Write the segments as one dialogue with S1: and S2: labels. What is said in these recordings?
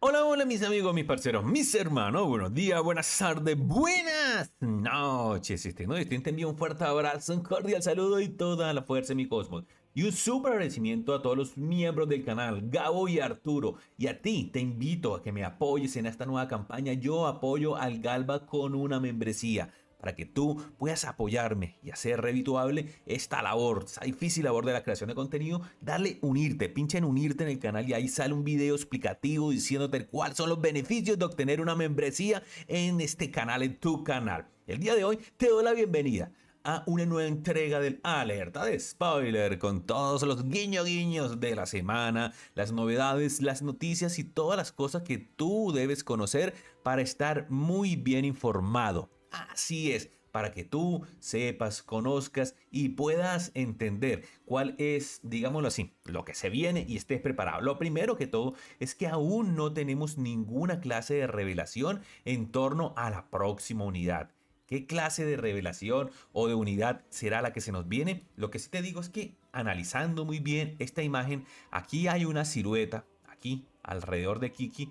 S1: Hola, hola mis amigos, mis parceros, mis hermanos, buenos días, buenas tardes, buenas noches. Este no este, te envío un fuerte abrazo, un cordial saludo y toda la fuerza de mi cosmos. Y un súper agradecimiento a todos los miembros del canal, Gabo y Arturo. Y a ti te invito a que me apoyes en esta nueva campaña. Yo apoyo al Galba con una membresía para que tú puedas apoyarme y hacer revituable esta labor, esa difícil labor de la creación de contenido, dale unirte, pincha en unirte en el canal y ahí sale un video explicativo diciéndote cuáles son los beneficios de obtener una membresía en este canal, en tu canal. El día de hoy te doy la bienvenida a una nueva entrega del Alerta de Spoiler con todos los guiño guiños de la semana, las novedades, las noticias y todas las cosas que tú debes conocer para estar muy bien informado. Así es, para que tú sepas, conozcas y puedas entender cuál es, digámoslo así, lo que se viene y estés preparado. Lo primero que todo es que aún no tenemos ninguna clase de revelación en torno a la próxima unidad. ¿Qué clase de revelación o de unidad será la que se nos viene? Lo que sí te digo es que analizando muy bien esta imagen, aquí hay una silueta, aquí alrededor de Kiki,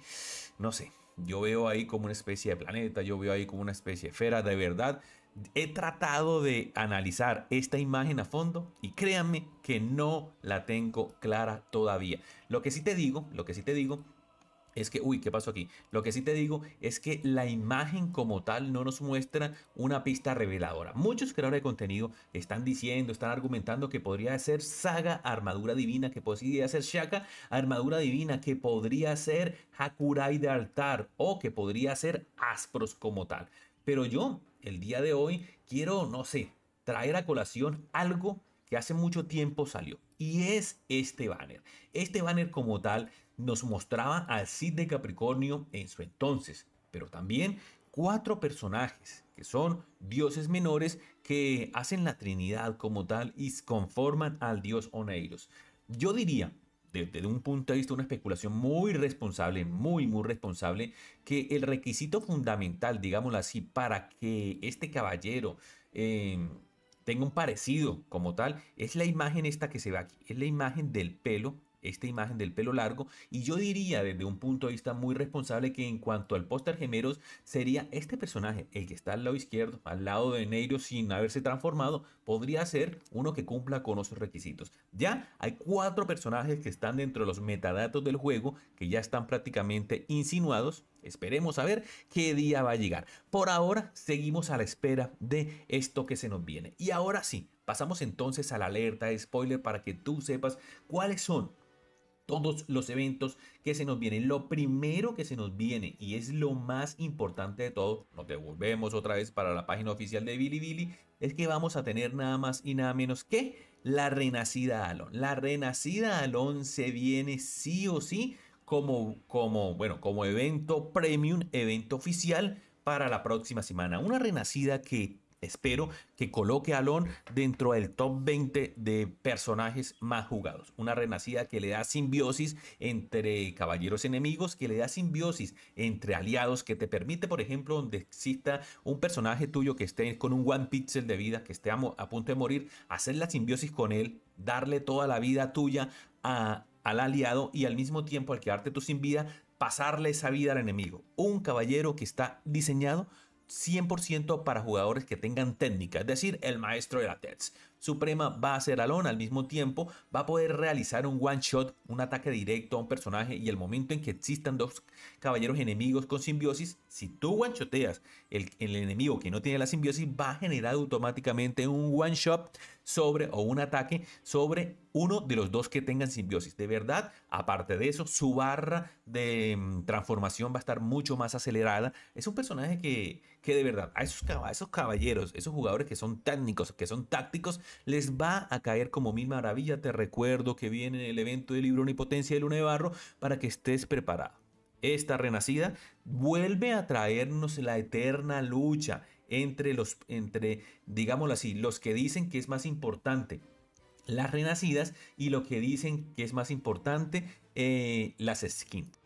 S1: no sé, yo veo ahí como una especie de planeta, yo veo ahí como una especie de esfera. De verdad, he tratado de analizar esta imagen a fondo y créanme que no la tengo clara todavía. Lo que sí te digo, lo que sí te digo es que, uy, ¿qué pasó aquí? Lo que sí te digo es que la imagen como tal no nos muestra una pista reveladora. Muchos creadores de contenido están diciendo, están argumentando que podría ser Saga Armadura Divina, que podría ser Shaka Armadura Divina, que podría ser Hakurai de Altar o que podría ser Aspros como tal. Pero yo, el día de hoy, quiero, no sé, traer a colación algo que hace mucho tiempo salió. Y es este banner. Este banner como tal nos mostraba al Cid de Capricornio en su entonces, pero también cuatro personajes que son dioses menores que hacen la Trinidad como tal y conforman al dios Oneiros. Yo diría, desde un punto de vista, una especulación muy responsable, muy, muy responsable, que el requisito fundamental, digámoslo así, para que este caballero em, tenga un parecido como tal, es la imagen esta que se ve aquí, es la imagen del pelo esta imagen del pelo largo y yo diría desde un punto de vista muy responsable que en cuanto al póster gemeros sería este personaje, el que está al lado izquierdo, al lado de Neiro sin haberse transformado, podría ser uno que cumpla con los requisitos. Ya hay cuatro personajes que están dentro de los metadatos del juego que ya están prácticamente insinuados Esperemos a ver qué día va a llegar. Por ahora seguimos a la espera de esto que se nos viene. Y ahora sí, pasamos entonces a la alerta de spoiler para que tú sepas cuáles son todos los eventos que se nos vienen. Lo primero que se nos viene y es lo más importante de todo, nos devolvemos otra vez para la página oficial de Billy Billy, es que vamos a tener nada más y nada menos que la renacida Alon. La renacida Alon se viene sí o sí como, como, bueno, como evento premium, evento oficial para la próxima semana. Una renacida que Espero que coloque a Alon dentro del top 20 de personajes más jugados. Una renacida que le da simbiosis entre caballeros enemigos, que le da simbiosis entre aliados, que te permite, por ejemplo, donde exista un personaje tuyo que esté con un one pixel de vida, que esté a, punto de morir, hacer la simbiosis con él, darle toda la vida tuya al aliado y al mismo tiempo al quedarte tú sin vida, pasarle esa vida al enemigo. Un caballero que está diseñado 100% para jugadores que tengan técnica, es decir, el maestro de la Tets. Suprema va a ser alón, al mismo tiempo va a poder realizar un one shot, un ataque directo a un personaje y el momento en que existan dos caballeros enemigos con simbiosis, si tú one shoteas el, el enemigo que no tiene la simbiosis, va a generar automáticamente un one shot sobre o un ataque sobre uno de los dos que tengan simbiosis. De verdad, aparte de eso, su barra de mm, transformación va a estar mucho más acelerada. Es un personaje que, que de verdad, a esos, esos caballeros, esos jugadores que son técnicos, que son tácticos, les va a caer como mil maravillas. Te recuerdo que viene el evento de Libro Unipotencia de Luna de Barro para que estés preparado. Esta renacida vuelve a traernos la eterna lucha entre los, entre, digámoslo así, los que dicen que es más importante las renacidas y lo que dicen que es más importante, eh, las skins.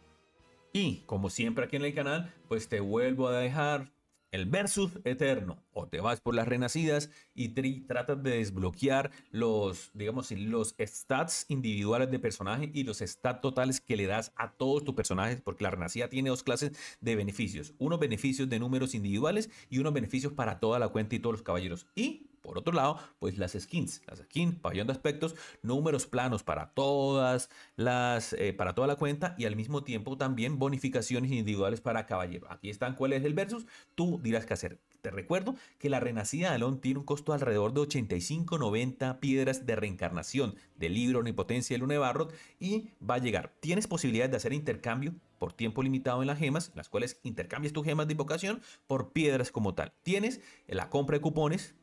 S1: Y como siempre aquí en el canal, pues te vuelvo a dejar el versus eterno. O te vas por las renacidas y tratas de desbloquear los, digamos, los stats individuales de personaje y los stats totales que le das a todos tus personajes, porque la renacida tiene dos clases de beneficios. Unos beneficios de números individuales y unos beneficios para toda la cuenta y todos los caballeros. Y por otro lado, pues las skins, las skins, pabellón de aspectos, números planos para todas las, eh, para toda la cuenta y al mismo tiempo también bonificaciones individuales para caballero. Aquí están cuál es el versus, tú dirás qué hacer. Te recuerdo que la renacida de Alon tiene un costo alrededor de 85-90 piedras de reencarnación del libro luna del Unebarrot y va a llegar. Tienes posibilidades de hacer intercambio por tiempo limitado en las gemas, las cuales intercambias tus gemas de invocación por piedras como tal. Tienes la compra de cupones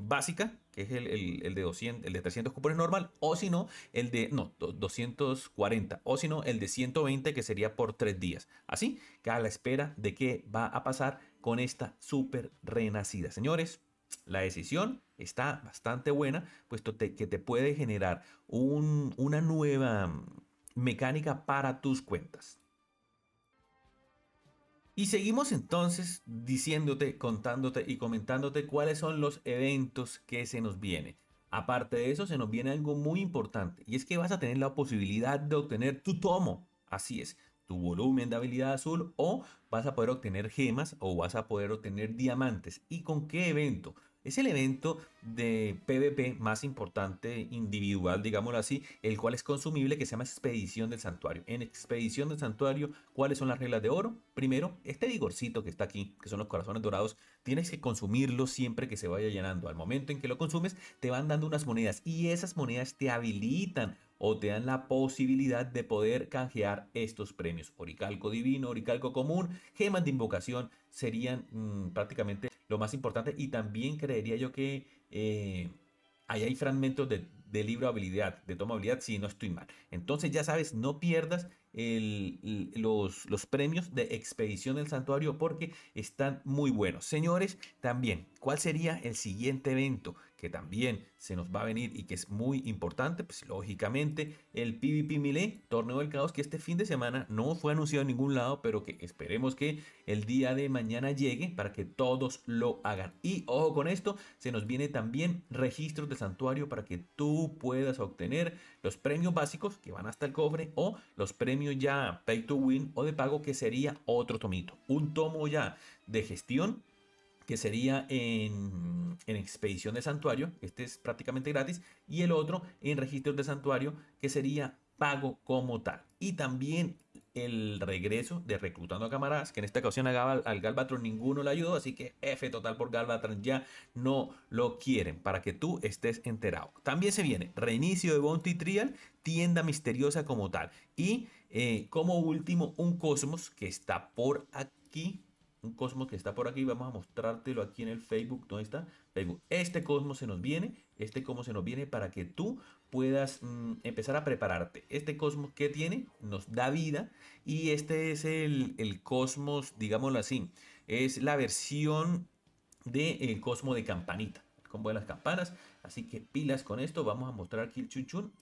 S1: básica, que es el, de 200, el de 300 cupones normal, o si no, el de, no, 240, o si no, el de 120, que sería por tres días. Así que a la espera de qué va a pasar con esta super renacida. Señores, la decisión está bastante buena, puesto que te puede generar una nueva mecánica para tus cuentas. Y seguimos entonces diciéndote, contándote y comentándote cuáles son los eventos que se nos viene. Aparte de eso, se nos viene algo muy importante y es que vas a tener la posibilidad de obtener tu tomo. Así es, tu volumen de habilidad azul o vas a poder obtener gemas o vas a poder obtener diamantes. ¿Y con qué evento? Es el evento de PvP más importante individual, digámoslo así, el cual es consumible que se llama Expedición del Santuario. En Expedición del Santuario, ¿cuáles son las reglas de oro? Primero, este vigorcito que está aquí, que son los corazones dorados, tienes que consumirlo siempre que se vaya llenando. Al momento en que lo consumes, te van dando unas monedas y esas monedas te habilitan o te dan la posibilidad de poder canjear estos premios. Oricalco divino, oricalco común, gemas de invocación serían mm, prácticamente lo más importante. Y también creería yo que eh, ahí hay fragmentos de, de libro habilidad, de toma habilidad, si no estoy mal. Entonces ya sabes, no pierdas el, los, los, premios de expedición del santuario porque están muy buenos. Señores, también, ¿cuál sería el siguiente evento? que también se nos va a venir y que es muy importante, pues lógicamente el PvP milé Torneo del Caos, que este fin de semana no fue anunciado en ningún lado, pero que esperemos que el día de mañana llegue para que todos lo hagan. Y ojo con esto, se nos viene también registros de santuario para que tú puedas obtener los premios básicos que van hasta el cofre o los premios ya pay to win o de pago que sería otro tomito. Un tomo ya de gestión que sería en, expedición de santuario, este es prácticamente gratis, y el otro en registros de santuario, que sería pago como tal. Y también el regreso de reclutando a camaradas, que en esta ocasión al Galvatron ninguno le ayudó, así que F total por Galvatron ya no lo quieren, para que tú estés enterado. También se viene reinicio de Bounty Trial, tienda misteriosa como tal, y eh, como último un Cosmos que está por aquí un cosmos que está por aquí, vamos a mostrártelo aquí en el Facebook, ¿dónde está? Facebook, este cosmos se nos viene, este cosmos se nos viene para que tú puedas mm, empezar a prepararte. Este cosmos que tiene nos da vida y este es el, cosmos, digámoslo así, es la versión del el cosmos de campanita, Con buenas campanas, así que pilas con esto, vamos a mostrar aquí el chuchun.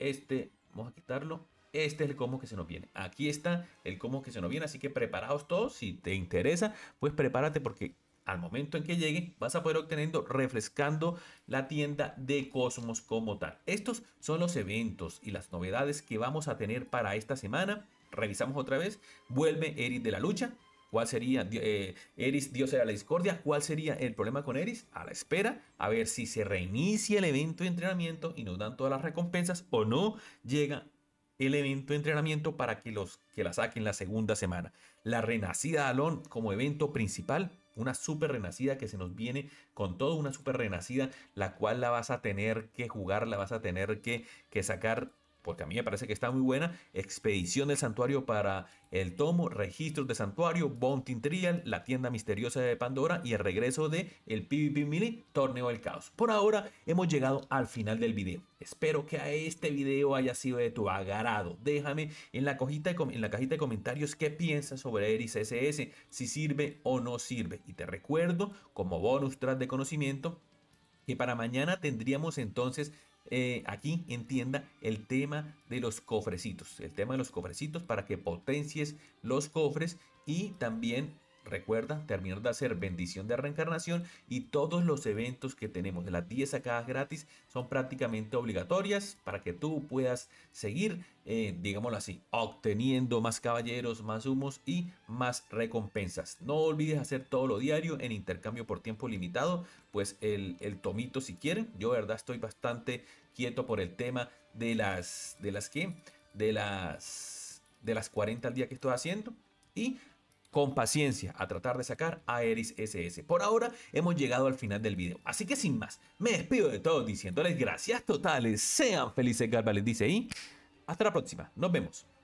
S1: este, vamos a quitarlo, este es el cómo que se nos viene. Aquí está el cómo que se nos viene. Así que preparados todos. Si te interesa, pues prepárate porque al momento en que llegue vas a poder obteniendo refrescando la tienda de Cosmos como tal. Estos son los eventos y las novedades que vamos a tener para esta semana. Revisamos otra vez. Vuelve Eris de la lucha. ¿Cuál sería eh, Eris, Dios era la discordia? ¿Cuál sería el problema con Eris? A la espera, a ver si se reinicia el evento de entrenamiento y nos dan todas las recompensas o no llega el evento de entrenamiento para que, los, que la saquen la segunda semana. La renacida Alon como evento principal, una super renacida que se nos viene con todo, una super renacida la cual la vas a tener que jugar, la vas a tener que, que sacar porque a mí me parece que está muy buena. Expedición del santuario para el tomo, registros de santuario, Bounty Trial, la tienda misteriosa de Pandora y el regreso de el PvP Mini Torneo del Caos. Por ahora hemos llegado al final del video. Espero que a este video haya sido de tu agrado. Déjame en la, cajita de, en la cajita de comentarios qué piensas sobre Eris SS, si sirve o no sirve. Y te recuerdo, como bonus tras de conocimiento, que para mañana tendríamos entonces eh, aquí entienda el tema de los cofrecitos, el tema de los cofrecitos para que potencies los cofres y también Recuerda terminar de hacer bendición de reencarnación y todos los eventos que tenemos de las 10 sacadas gratis son prácticamente obligatorias para que tú puedas seguir, eh, digámoslo así, obteniendo más caballeros, más humos y más recompensas. No olvides hacer todo lo diario en intercambio por tiempo limitado, pues el, el tomito si quieren. Yo verdad estoy bastante quieto por el tema de las, de las que, de las, de las 40 al día que estoy haciendo. Y con paciencia a tratar de sacar a Eris SS. Por ahora hemos llegado al final del video, así que sin más, me despido de todos diciéndoles gracias totales, sean felices Galba les dice y hasta la próxima, nos vemos.